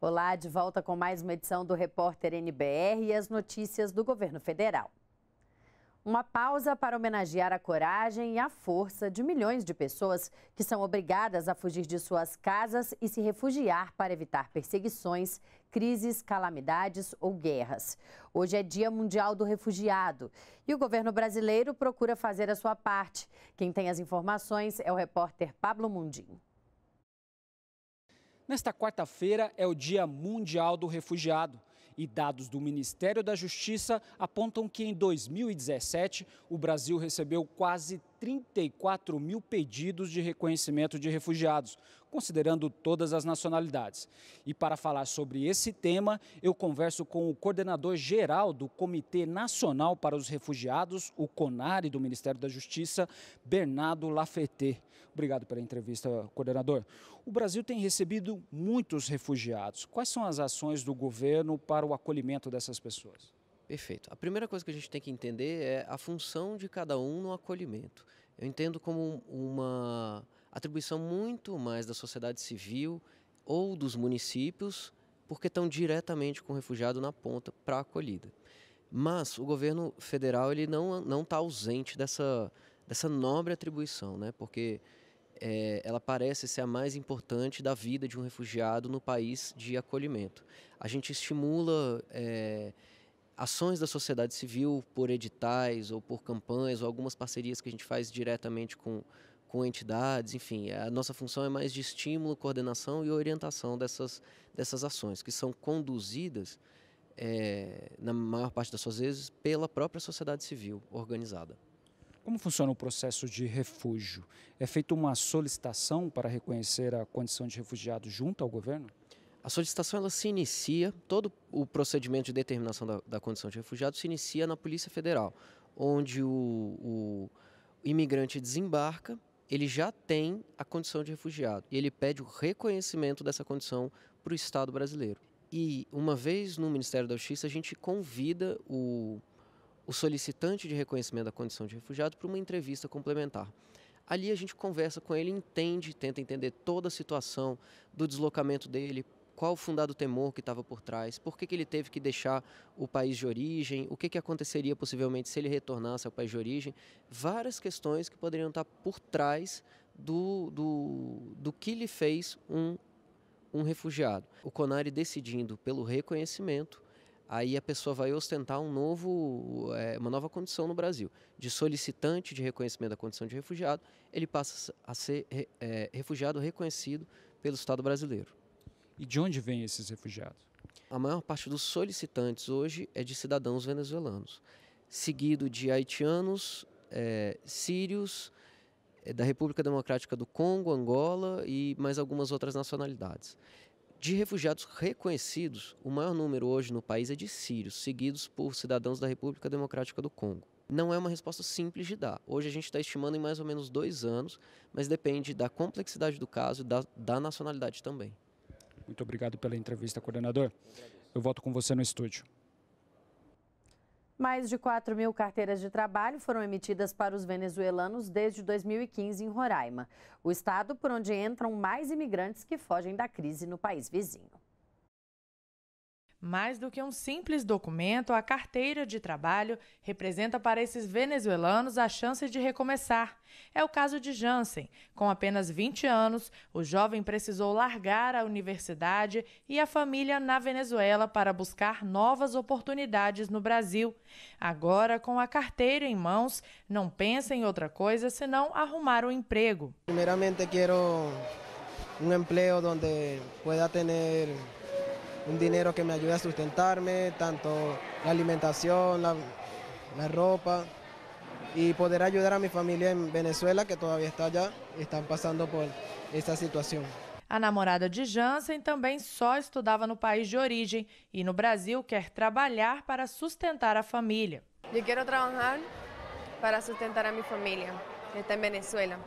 Olá, de volta com mais uma edição do Repórter NBR e as notícias do governo federal. Uma pausa para homenagear a coragem e a força de milhões de pessoas que são obrigadas a fugir de suas casas e se refugiar para evitar perseguições crises, calamidades ou guerras. Hoje é Dia Mundial do Refugiado e o governo brasileiro procura fazer a sua parte. Quem tem as informações é o repórter Pablo Mundim. Nesta quarta-feira é o Dia Mundial do Refugiado e dados do Ministério da Justiça apontam que em 2017 o Brasil recebeu quase 34 mil pedidos de reconhecimento de refugiados, considerando todas as nacionalidades. E para falar sobre esse tema, eu converso com o coordenador geral do Comitê Nacional para os Refugiados, o CONARE, do Ministério da Justiça, Bernardo Lafeté. Obrigado pela entrevista, coordenador. O Brasil tem recebido muitos refugiados. Quais são as ações do governo para o acolhimento dessas pessoas? Perfeito. A primeira coisa que a gente tem que entender é a função de cada um no acolhimento. Eu entendo como uma atribuição muito mais da sociedade civil ou dos municípios, porque estão diretamente com o refugiado na ponta para a acolhida. Mas o governo federal ele não não está ausente dessa dessa nobre atribuição, né? Porque é, ela parece ser a mais importante da vida de um refugiado no país de acolhimento. A gente estimula é, ações da sociedade civil por editais ou por campanhas ou algumas parcerias que a gente faz diretamente com, com entidades, enfim, a nossa função é mais de estímulo, coordenação e orientação dessas, dessas ações, que são conduzidas, é, na maior parte das suas vezes, pela própria sociedade civil organizada. Como funciona o processo de refúgio? É feita uma solicitação para reconhecer a condição de refugiado junto ao governo? A solicitação ela se inicia, todo o procedimento de determinação da, da condição de refugiado se inicia na Polícia Federal, onde o, o imigrante desembarca, ele já tem a condição de refugiado e ele pede o reconhecimento dessa condição para o Estado brasileiro. E uma vez no Ministério da Justiça, a gente convida o, o solicitante de reconhecimento da condição de refugiado para uma entrevista complementar. Ali a gente conversa com ele, entende, tenta entender toda a situação do deslocamento dele, qual o fundado temor que estava por trás, por que, que ele teve que deixar o país de origem, o que, que aconteceria possivelmente se ele retornasse ao país de origem. Várias questões que poderiam estar tá por trás do, do, do que lhe fez um, um refugiado. O Conari decidindo pelo reconhecimento, aí a pessoa vai ostentar um novo, eh, uma nova condição no Brasil. De solicitante de reconhecimento da condição de refugiado, ele passa a ser é, refugiado reconhecido pelo Estado brasileiro. E de onde vêm esses refugiados? A maior parte dos solicitantes hoje é de cidadãos venezuelanos, seguido de haitianos, é, sírios, é, da República Democrática do Congo, Angola e mais algumas outras nacionalidades. De refugiados reconhecidos, o maior número hoje no país é de sírios, seguidos por cidadãos da República Democrática do Congo. Não é uma resposta simples de dar. Hoje a gente está estimando em mais ou menos dois anos, mas depende da complexidade do caso e da, da nacionalidade também. Muito obrigado pela entrevista, coordenador. Eu volto com você no estúdio. Mais de 4 mil carteiras de trabalho foram emitidas para os venezuelanos desde 2015 em Roraima, o estado por onde entram mais imigrantes que fogem da crise no país vizinho. Mais do que um simples documento, a carteira de trabalho representa para esses venezuelanos a chance de recomeçar. É o caso de Jansen. Com apenas 20 anos, o jovem precisou largar a universidade e a família na Venezuela para buscar novas oportunidades no Brasil. Agora, com a carteira em mãos, não pensa em outra coisa senão arrumar um emprego. Primeiramente, quero um emprego onde pueda ter un dinero que me ayude a sustentarme, tanto la alimentación, la, la ropa y poder ayudar a mi familia en Venezuela que todavía está allá y están pasando por esta situación. A namorada de Jansen também só estudava no país de origem e no Brasil quer trabalhar para sustentar a família. Eu quero trabalhar para sustentar a minha família, que está em Venezuela.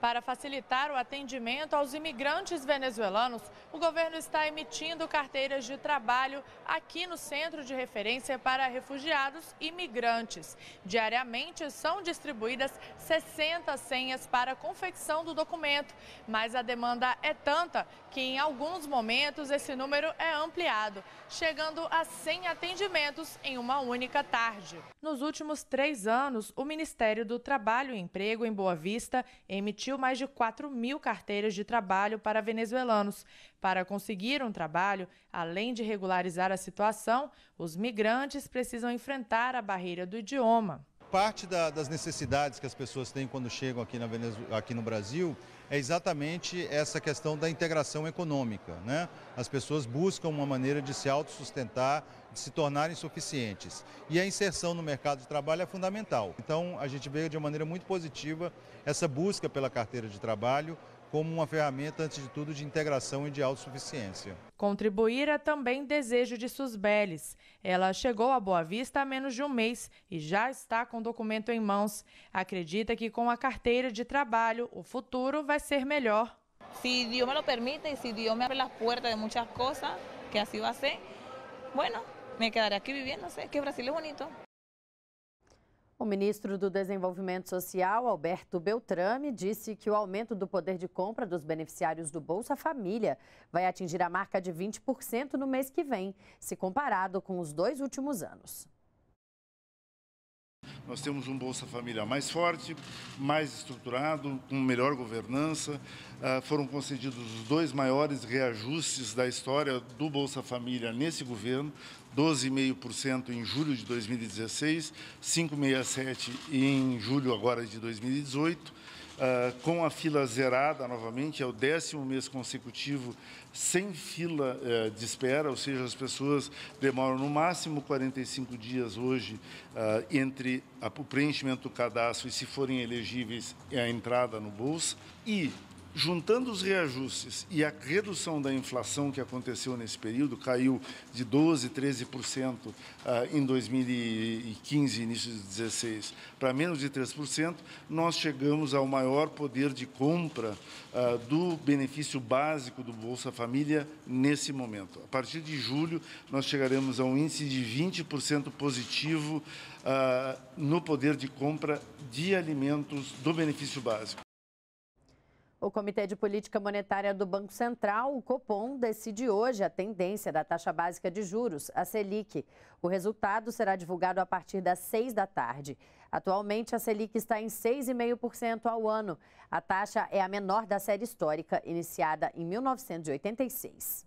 Para facilitar o atendimento aos imigrantes venezuelanos, o governo está emitindo carteiras de trabalho aqui no Centro de Referência para Refugiados e Migrantes. Diariamente são distribuídas 60 senhas para a confecção do documento, mas a demanda é tanta que em alguns momentos esse número é ampliado, chegando a 100 atendimentos em uma única tarde. Nos últimos três anos, o Ministério do Trabalho e Emprego em Boa Vista emitiu emitiu mais de 4 mil carteiras de trabalho para venezuelanos. Para conseguir um trabalho, além de regularizar a situação, os migrantes precisam enfrentar a barreira do idioma parte da, das necessidades que as pessoas têm quando chegam aqui, na Venezuela, aqui no Brasil é exatamente essa questão da integração econômica. Né? As pessoas buscam uma maneira de se autossustentar, de se tornarem suficientes. E a inserção no mercado de trabalho é fundamental. Então, a gente vê de uma maneira muito positiva essa busca pela carteira de trabalho, como uma ferramenta, antes de tudo, de integração e de autossuficiência. Contribuir é também desejo de Susbeles. Ela chegou a Boa Vista há menos de um mês e já está com o documento em mãos. Acredita que com a carteira de trabalho, o futuro vai ser melhor. Se Deus me lo permite e se Deus me abre as portas de muitas coisas, que assim vai ser, bueno, me quedaré aqui vivendo, sei que Brasil é bonito. O ministro do Desenvolvimento Social, Alberto Beltrame, disse que o aumento do poder de compra dos beneficiários do Bolsa Família vai atingir a marca de 20% no mês que vem, se comparado com os dois últimos anos nós temos um Bolsa Família mais forte, mais estruturado, com melhor governança. Ah, foram concedidos os dois maiores reajustes da história do Bolsa Família nesse governo, 12,5% em julho de 2016, 5,67% em julho agora de 2018. Ah, com a fila zerada novamente, é o décimo mês consecutivo sem fila uh, de espera, ou seja, as pessoas demoram no máximo 45 dias hoje uh, entre a, o preenchimento do cadastro e, se forem elegíveis, é a entrada no bolso. E Juntando os reajustes e a redução da inflação que aconteceu nesse período, caiu de 12%, 13% ah, em 2015, início de 2016, para menos de 3%, nós chegamos ao maior poder de compra ah, do benefício básico do Bolsa Família nesse momento. A partir de julho, nós chegaremos a um índice de 20% positivo ah, no poder de compra de alimentos do benefício básico. O Comitê de Política Monetária do Banco Central, o Copom, decide hoje a tendência da taxa básica de juros, a Selic. O resultado será divulgado a partir das 6 da tarde. Atualmente, a Selic está em 6,5% ao ano. A taxa é a menor da série histórica, iniciada em 1986.